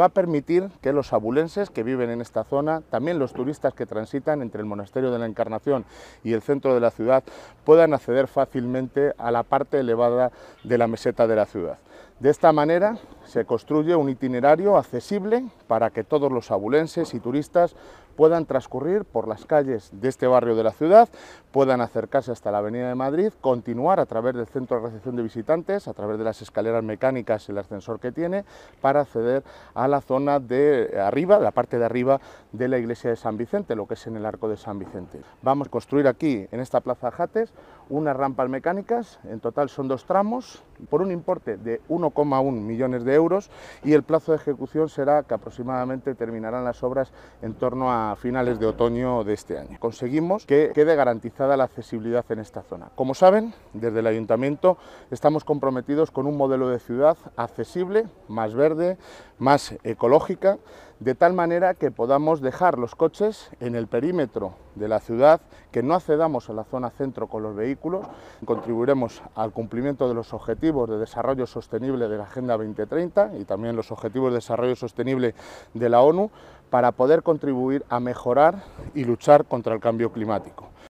va a permitir que los abulenses que viven en esta zona, también los turistas que transitan entre el Monasterio de la Encarnación y el centro de la ciudad, puedan acceder fácilmente a la parte elevada de la meseta de la ciudad. De esta manera se construye un itinerario accesible para que todos los abulenses y turistas puedan transcurrir por las calles de este barrio de la ciudad, puedan acercarse hasta la Avenida de Madrid, continuar a través del centro de recepción de visitantes, a través de las escaleras mecánicas, el ascensor que tiene, para acceder a la zona de arriba, la parte de arriba de la iglesia de San Vicente, lo que es en el arco de San Vicente. Vamos a construir aquí, en esta plaza Jates, unas rampas mecánicas, en total son dos tramos, por un importe de 1,1 millones de euros y el plazo de ejecución será que aproximadamente terminarán las obras en torno a finales de otoño de este año. Conseguimos que quede garantizada la accesibilidad en esta zona. Como saben, desde el ayuntamiento estamos comprometidos con un modelo de ciudad accesible, más verde, más ecológica, de tal manera que podamos dejar los coches en el perímetro de la ciudad, que no accedamos a la zona centro con los vehículos, contribuiremos al cumplimiento de los objetivos de desarrollo sostenible de la Agenda 2030 y también los objetivos de desarrollo sostenible de la ONU para poder contribuir a mejorar y luchar contra el cambio climático.